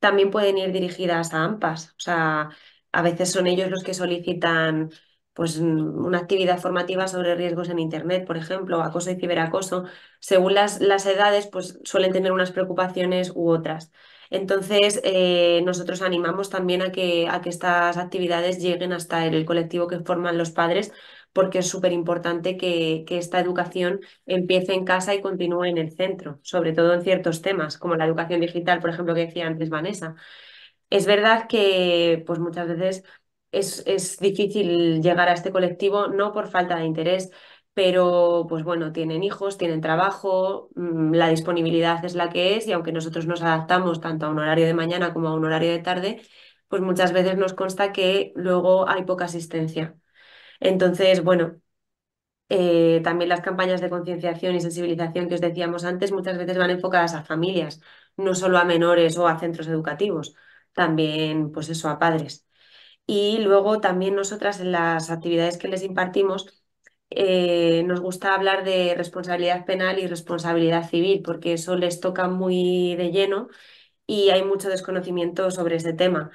también pueden ir dirigidas a AMPAs. O sea, a veces son ellos los que solicitan pues, mm, una actividad formativa sobre riesgos en Internet, por ejemplo, acoso y ciberacoso. Según las, edades, pues suelen tener unas preocupaciones u otras. Entonces, eh, nosotros animamos también a que, a que estas actividades lleguen hasta el colectivo que forman los padres porque es súper importante que, esta educación empiece en casa y continúe en el centro, sobre todo en ciertos temas, como la educación digital, por ejemplo, que decía antes Vanessa. Es verdad que pues muchas veces es, es difícil llegar a este colectivo, no por falta de interés, pero pues bueno, tienen hijos, tienen trabajo, mm, la disponibilidad es la que es y aunque nosotros nos adaptamos tanto a un horario de mañana como a un horario de tarde, pues muchas veces nos consta que luego hay poca asistencia. Entonces, bueno, eh, también las campañas de concienciación y sensibilización que os decíamos antes muchas veces van enfocadas a familias, no solo a menores o a centros educativos, también pues eso, a padres. Y luego también nosotras en las actividades que les impartimos eh, nos gusta hablar de responsabilidad penal y responsabilidad civil porque eso les toca muy de lleno y hay mucho desconocimiento sobre ese tema.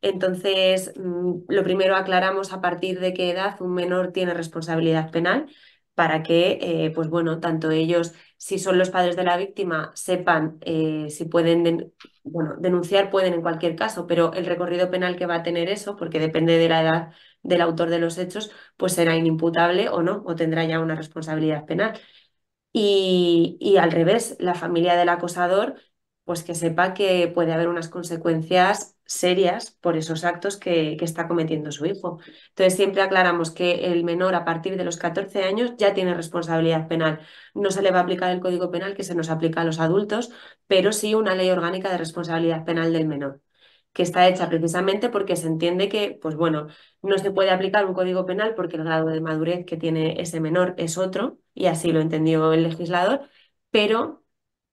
Entonces, mm, lo primero aclaramos a partir de qué edad un menor tiene responsabilidad penal para que, eh, pues bueno, tanto ellos, si son los padres de la víctima, sepan eh, si pueden, bueno, denunciar pueden en cualquier caso, pero el recorrido penal que va a tener eso, porque depende de la edad del autor de los hechos, pues será inimputable o no, o tendrá ya una responsabilidad penal. y al revés, la familia del acosador pues que sepa que puede haber unas consecuencias serias por esos actos que, está cometiendo su hijo. Entonces, siempre aclaramos que el menor a partir de los 14 años ya tiene responsabilidad penal. No se le va a aplicar el Código Penal que se nos aplica a los adultos, pero sí una ley orgánica de responsabilidad penal del menor, que está hecha precisamente porque se entiende que, pues bueno, no se puede aplicar un Código Penal porque el grado de madurez que tiene ese menor es otro, y así lo entendió el legislador, pero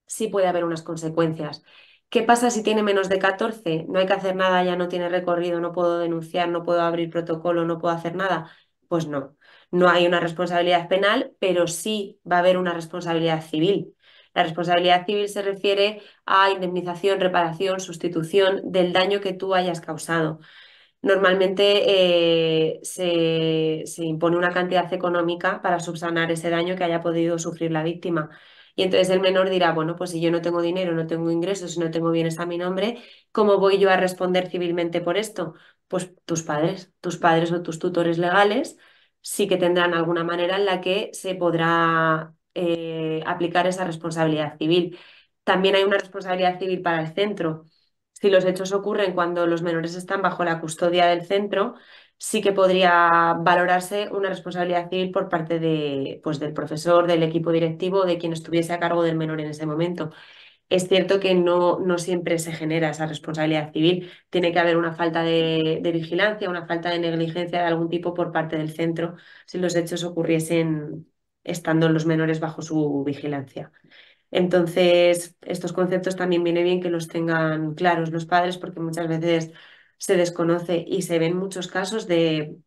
sí puede haber unas consecuencias. ¿Qué pasa si tiene menos de 14? No hay que hacer nada, ya no tiene recorrido, no puedo denunciar, no puedo abrir protocolo, no puedo hacer nada. Pues no, no hay una responsabilidad penal, pero sí va a haber una responsabilidad civil. La responsabilidad civil se refiere a indemnización, reparación, sustitución del daño que tú hayas causado. Normalmente eh, se impone una cantidad económica para subsanar ese daño que haya podido sufrir la víctima y entonces el menor dirá, bueno, pues si yo no tengo dinero, no tengo ingresos, si no tengo bienes a mi nombre, ¿cómo voy yo a responder civilmente por esto? Pues tus padres, tus padres o tus tutores legales sí que tendrán alguna manera en la que se podrá eh, aplicar esa responsabilidad civil. También hay una responsabilidad civil para el centro. Si los hechos ocurren cuando los menores están bajo la custodia del centro, sí que podría valorarse una responsabilidad civil por parte de, pues, del profesor, del equipo directivo, de quien estuviese a cargo del menor en ese momento. Es cierto que no, no siempre se genera esa responsabilidad civil. Tiene que haber una falta de, de vigilancia, una falta de negligencia de algún tipo por parte del centro si los hechos ocurriesen estando los menores bajo su vigilancia. Entonces, estos conceptos también viene bien que los tengan claros los padres porque muchas veces se desconoce y se ven muchos casos de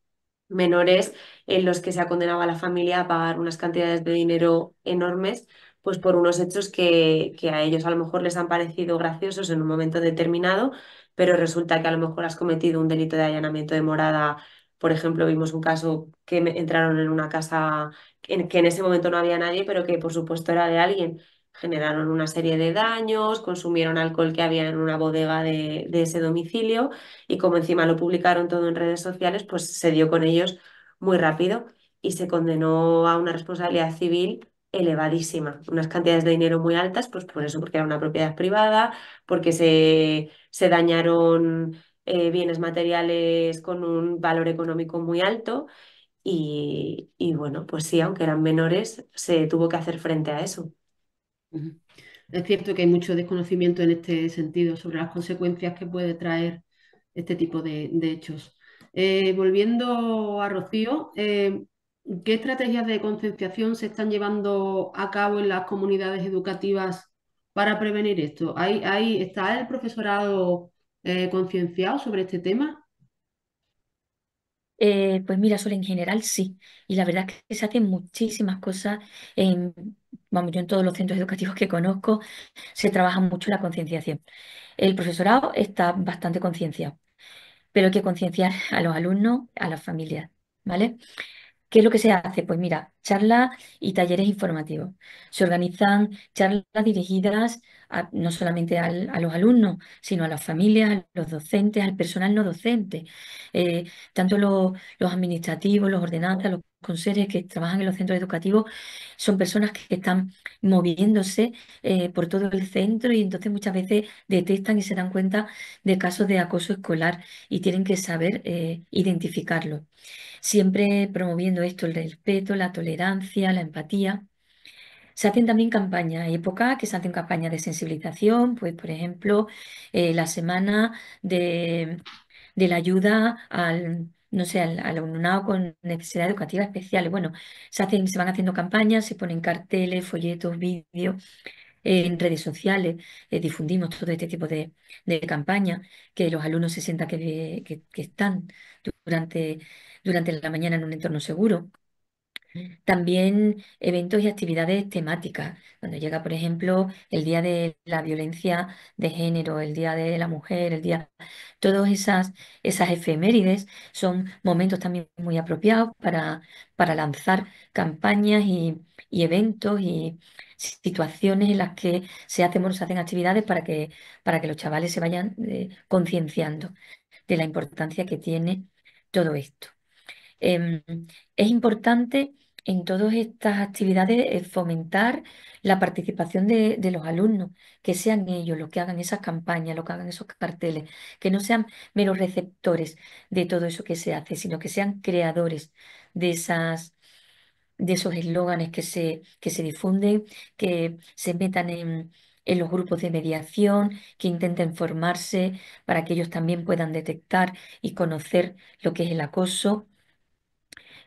menores en los que se ha condenado a la familia a pagar unas cantidades de dinero enormes pues por unos hechos que, que a ellos a lo mejor les han parecido graciosos en un momento determinado, pero resulta que a lo mejor has cometido un delito de allanamiento de morada por ejemplo, vimos un caso que entraron en una casa en que en ese momento no había nadie, pero que por supuesto era de alguien generaron una serie de daños, consumieron alcohol que había en una bodega de, ese domicilio y como encima lo publicaron todo en redes sociales, pues se dio con ellos muy rápido y se condenó a una responsabilidad civil elevadísima, unas cantidades de dinero muy altas, pues por eso, porque era una propiedad privada, porque se, dañaron eh, bienes materiales con un valor económico muy alto y bueno, pues sí, aunque eran menores, se tuvo que hacer frente a eso. Es cierto que hay mucho desconocimiento en este sentido sobre las consecuencias que puede traer este tipo de, hechos. Eh, volviendo a Rocío, eh, ¿qué estrategias de concienciación se están llevando a cabo en las comunidades educativas para prevenir esto? ¿Hay, está el profesorado eh, concienciado sobre este tema? Eh, pues mira, solo en general sí. Y la verdad es que se hacen muchísimas cosas. En, vamos, yo en todos los centros educativos que conozco se trabaja mucho la concienciación. El profesorado está bastante concienciado, pero hay que concienciar a los alumnos, a las familias, ¿vale? ¿Qué es lo que se hace? Pues mira, charlas y talleres informativos. Se organizan charlas dirigidas no solamente a los alumnos, sino a las familias, a los docentes, al personal no docente, eh, tanto los, los administrativos, los ordenanzas, los con seres que trabajan en los centros educativos, son personas que están moviéndose eh, por todo el centro y entonces muchas veces detectan y se dan cuenta de casos de acoso escolar y tienen que saber eh, identificarlo. Siempre promoviendo esto, el respeto, la tolerancia, la empatía. Se hacen también campañas, hay épocas que se hacen campañas de sensibilización, pues por ejemplo, eh, la semana de la ayuda al no sé, al, alumnado con necesidad educativa especial. Bueno, se, hacen, se van haciendo campañas, se ponen carteles, folletos, vídeos. Eh, en redes sociales eh, difundimos todo este tipo de, de campañas, que los alumnos se sientan que, están durante, durante la mañana en un entorno seguro. También eventos y actividades temáticas, cuando llega, por ejemplo, el Día de la Violencia de Género, el Día de la Mujer, el Día... Todas esas, esas efemérides son momentos también muy apropiados para, para lanzar campañas y, eventos y situaciones en las que se hacen, se hacen actividades para que, para que los chavales se vayan eh, concienciando de la importancia que tiene todo esto. Em, es importante en todas estas actividades eh, fomentar la participación de, los alumnos, que sean ellos los que hagan esas campañas, los que hagan esos carteles, que no sean meros receptores de todo eso que se hace, sino que sean creadores de esas de esos eslóganes que se, que se difunden, que se metan en, en los grupos de mediación, que intenten formarse para que ellos también puedan detectar y conocer lo que es el acoso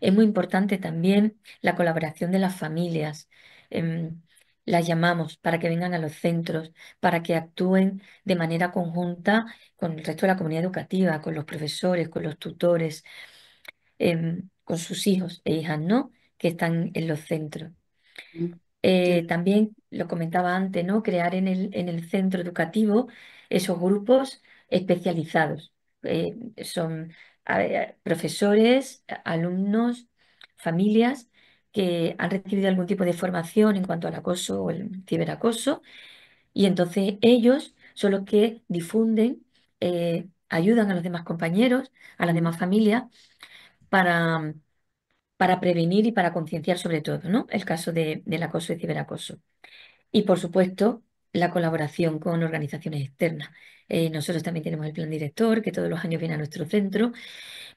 es muy importante también la colaboración de las familias. Em, las llamamos para que vengan a los centros, para que actúen de manera conjunta con el resto de la comunidad educativa, con los profesores, con los tutores, em, con sus hijos e hijas, ¿no? Que están en los centros. Mm, eh, también lo comentaba antes, ¿no? Crear en el, en el centro educativo esos grupos especializados. Eh, son eh, profesores, eh, alumnos, familias que han recibido algún tipo de formación en cuanto al acoso o el ciberacoso y entonces ellos son los que difunden, eh, ayudan a los demás compañeros, a las demás familias para, para prevenir y para concienciar sobre todo ¿no? el caso de, del acoso y ciberacoso. Y por supuesto, la colaboración con organizaciones externas. Eh, nosotros también tenemos el plan director, que todos los años viene a nuestro centro,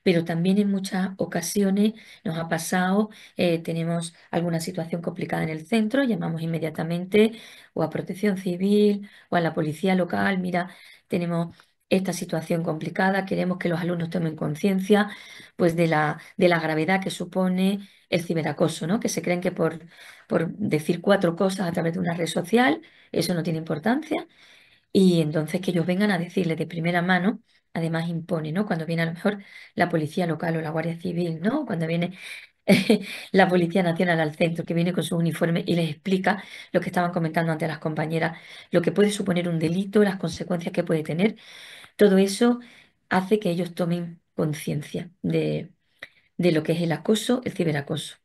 pero también en muchas ocasiones nos ha pasado, eh, tenemos alguna situación complicada en el centro, llamamos inmediatamente o a protección civil o a la policía local, mira, tenemos esta situación complicada, queremos que los alumnos tomen conciencia pues, de, la, de la gravedad que supone el ciberacoso, ¿no? que se creen que por, por decir cuatro cosas a través de una red social, eso no tiene importancia, y entonces que ellos vengan a decirle de primera mano, además impone, ¿no? Cuando viene a lo mejor la policía local o la Guardia Civil, ¿no? Cuando viene la Policía Nacional al centro, que viene con su uniforme y les explica lo que estaban comentando ante las compañeras, lo que puede suponer un delito, las consecuencias que puede tener. Todo eso hace que ellos tomen conciencia de, lo que es el acoso, el ciberacoso.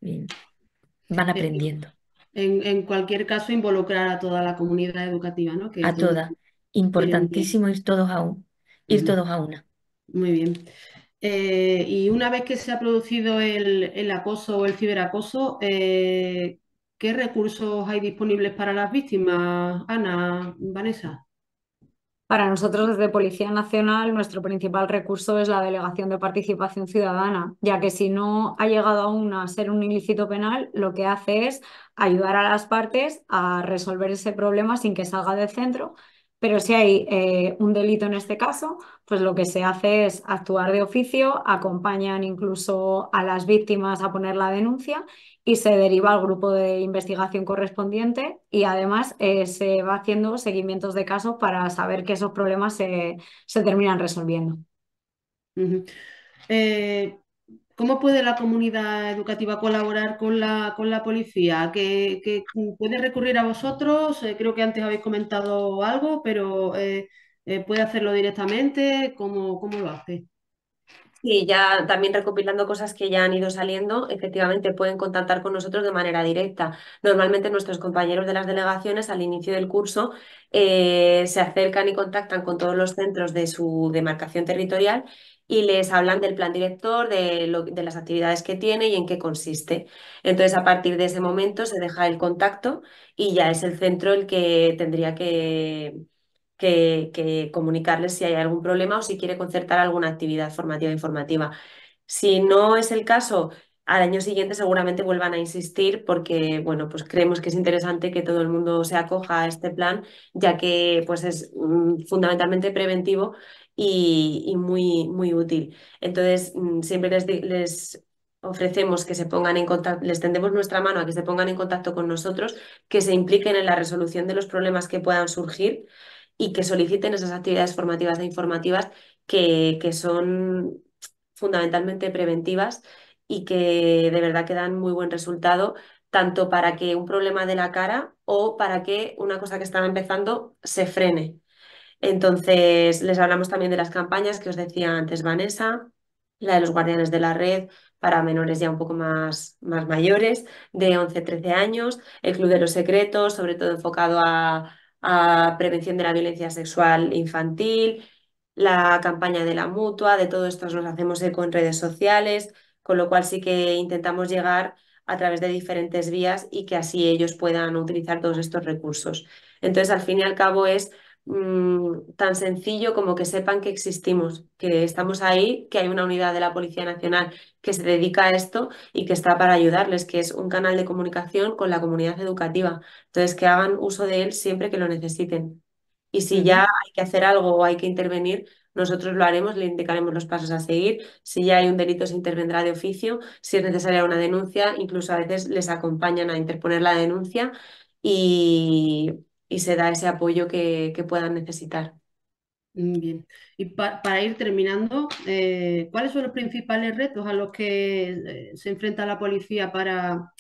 van aprendiendo. En, cualquier caso, involucrar a toda la comunidad educativa, ¿no? a toda. Importantísimo ir todos a un, ir todos a una. Muy bien. Eh, y una vez que se ha producido el, acoso o el ciberacoso, eh, ¿qué recursos hay disponibles para las víctimas, Ana, Vanessa? Para nosotros desde Policía Nacional nuestro principal recurso es la delegación de participación ciudadana, ya que si no ha llegado aún a ser un ilícito penal, lo que hace es ayudar a las partes a resolver ese problema sin que salga del centro pero si hay eh, un delito en este caso, pues lo que se hace es actuar de oficio, acompañan incluso a las víctimas a poner la denuncia y se deriva al grupo de investigación correspondiente y además eh, se va haciendo seguimientos de casos para saber que esos problemas se, terminan resolviendo. ¿Cómo puede la comunidad educativa colaborar con la, con la policía? ¿Que, puede recurrir a vosotros? Eh, creo que antes habéis comentado algo, pero eh, eh, ¿puede hacerlo directamente? ¿Cómo, ¿Cómo, lo hace? Y ya también recopilando cosas que ya han ido saliendo, efectivamente pueden contactar con nosotros de manera directa. Normalmente nuestros compañeros de las delegaciones al inicio del curso eh, se acercan y contactan con todos los centros de su demarcación territorial y les hablan del plan director, de, de las actividades que tiene y en qué consiste. Entonces, a partir de ese momento se deja el contacto y ya es el centro el que tendría que que, comunicarles si hay algún problema o si quiere concertar alguna actividad formativa informativa. Si no es el caso, al año siguiente seguramente vuelvan a insistir porque, bueno, pues creemos que es interesante que todo el mundo se acoja a este plan, ya que pues es mm, fundamentalmente preventivo y, muy, muy útil. Entonces, mm, siempre les, les, ofrecemos que se pongan en contacto, les tendemos nuestra mano a que se pongan en contacto con nosotros, que se impliquen en la resolución de los problemas que puedan surgir y que soliciten esas actividades formativas e informativas que, que son fundamentalmente preventivas y que de verdad que dan muy buen resultado tanto para que un problema de la cara o para que una cosa que estaba empezando se frene. Entonces, les hablamos también de las campañas que os decía antes Vanessa, la de los guardianes de la red para menores ya un poco más, más mayores, de 11-13 años, el Club de los Secretos, sobre todo enfocado a, a prevención de la violencia sexual infantil, la campaña de la mutua, de todo esto nos hacemos con redes sociales, con lo cual sí que intentamos llegar a través de diferentes vías y que así ellos puedan utilizar todos estos recursos. Entonces, al fin y al cabo es Mm, tan sencillo como que sepan que existimos, que estamos ahí, que hay una unidad de la Policía Nacional que se dedica a esto y que está para ayudarles, que es un canal de comunicación con la comunidad educativa. Entonces, que hagan uso de él siempre que lo necesiten. Y si ya hay que hacer algo o hay que intervenir, nosotros lo haremos, le indicaremos los pasos a seguir. Si ya hay un delito, se intervendrá de oficio. Si es necesaria una denuncia, incluso a veces les acompañan a interponer la denuncia. Y y se da ese apoyo que, puedan necesitar. Mm, bien, y para ir terminando, eh, ¿cuáles son los principales retos a los que eh, se enfrenta la policía para,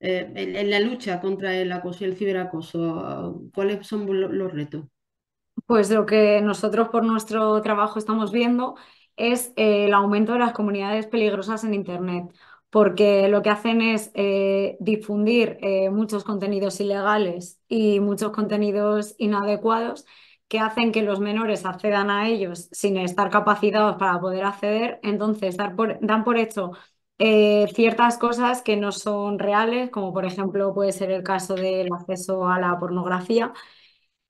eh, en, la lucha contra el acoso y el ciberacoso? ¿Cuáles son los retos? Pues lo que nosotros por nuestro trabajo estamos viendo es el aumento de las comunidades peligrosas en Internet porque lo que hacen es eh, difundir eh, muchos contenidos ilegales y muchos contenidos inadecuados que hacen que los menores accedan a ellos sin estar capacitados para poder acceder, entonces dan por hecho eh, ciertas cosas que no son reales, como por ejemplo puede ser el caso del acceso a la pornografía,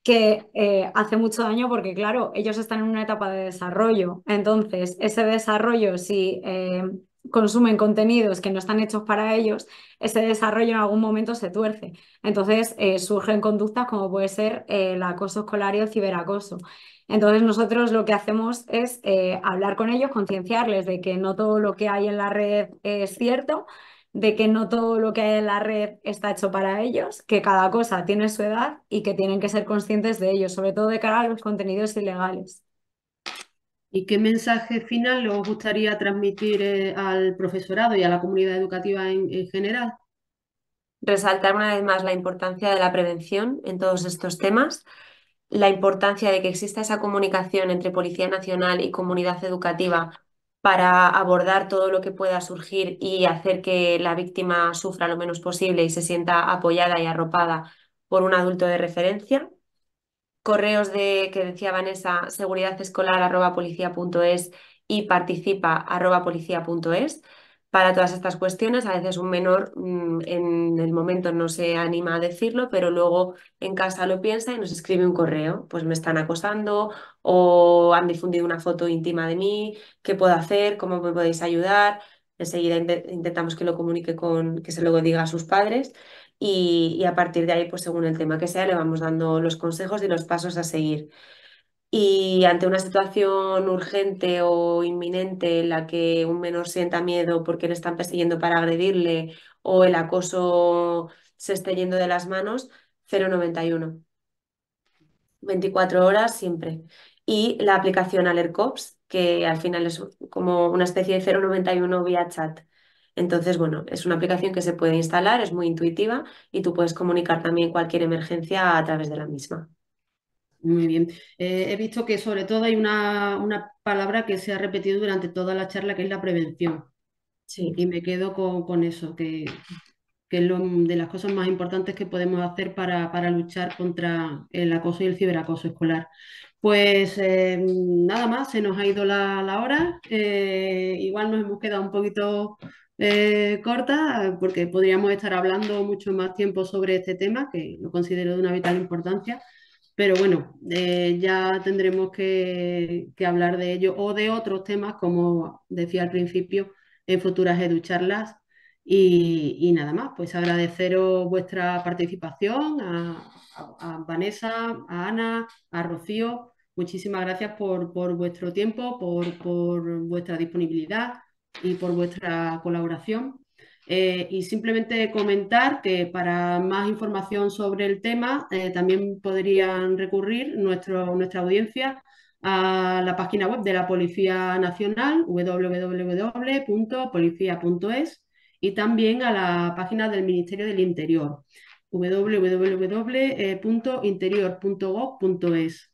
que hace mucho daño porque, claro, ellos están en una etapa de desarrollo. Entonces, ese desarrollo, si consumen contenidos que no están hechos para ellos, ese desarrollo en algún momento se tuerce. Entonces eh, surgen conductas como puede ser eh, el acoso escolar y el ciberacoso. Entonces nosotros lo que hacemos es eh, hablar con ellos, concienciarles de que no todo lo que hay en la red es cierto, de que no todo lo que hay en la red está hecho para ellos, que cada cosa tiene su edad y que tienen que ser conscientes de ello, sobre todo de cara a los contenidos ilegales. ¿Y qué mensaje final os gustaría transmitir eh, al profesorado y a la comunidad educativa en, en general? Resaltar una vez más la importancia de la prevención en todos estos temas la importancia de que exista esa comunicación entre Policía Nacional y comunidad educativa para abordar todo lo que pueda surgir y hacer que la víctima sufra lo menos posible y se sienta apoyada y arropada por un adulto de referencia correos de que decía Vanessa, seguridad escolar arroba y participa arroba para todas estas cuestiones. A veces un menor mm, en el momento no se anima a decirlo, pero luego en casa lo piensa y nos escribe un correo. Pues me están acosando o han difundido una foto íntima de mí, ¿qué puedo hacer? ¿Cómo me podéis ayudar? Enseguida intentamos que lo comunique con, que se lo diga a sus padres y, a partir de ahí, pues según el tema que sea, le vamos dando los consejos y los pasos a seguir. Y ante una situación urgente o inminente en la que un menor sienta miedo porque le están persiguiendo para agredirle o el acoso se esté yendo de las manos, 091. 24 horas siempre. Y la aplicación AlertCops, que al final es como una especie de 091 vía chat. Entonces, bueno, es una aplicación que se puede instalar, es muy intuitiva y tú puedes comunicar también cualquier emergencia a través de la misma. Muy bien. Eh, he visto que sobre todo hay una, palabra que se ha repetido durante toda la charla, que es la prevención. Sí. Y me quedo con, eso, que, es de las cosas más importantes que podemos hacer para, luchar contra el acoso y el ciberacoso escolar. Pues eh, nada más, se nos ha ido la, hora. Eh, igual nos hemos quedado un poquito eh, corta, porque podríamos estar hablando mucho más tiempo sobre este tema, que lo considero de una vital importancia, pero bueno, eh, ya tendremos que, hablar de ello o de otros temas, como decía al principio, en futuras educharlas. Y, nada más, pues agradeceros vuestra participación a, Vanessa, a Ana, a Rocío. Muchísimas gracias por, vuestro tiempo, por vuestra disponibilidad y por vuestra colaboración. Eh, y simplemente comentar que para más información sobre el tema eh, también podrían recurrir nuestro, nuestra audiencia a la página web de la Policía Nacional, www.policía.es, y también a la página del Ministerio del Interior, www.interior.gov.es.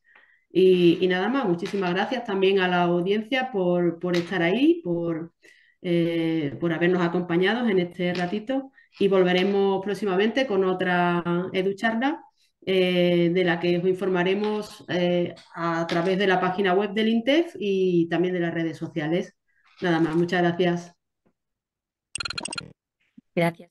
Y, y, nada más, muchísimas gracias también a la audiencia por, por estar ahí, por eh, por habernos acompañado en este ratito y volveremos próximamente con otra EduCharla eh, de la que os informaremos eh, a través de la página web del INTEF y también de las redes sociales. Nada más, muchas gracias. Gracias.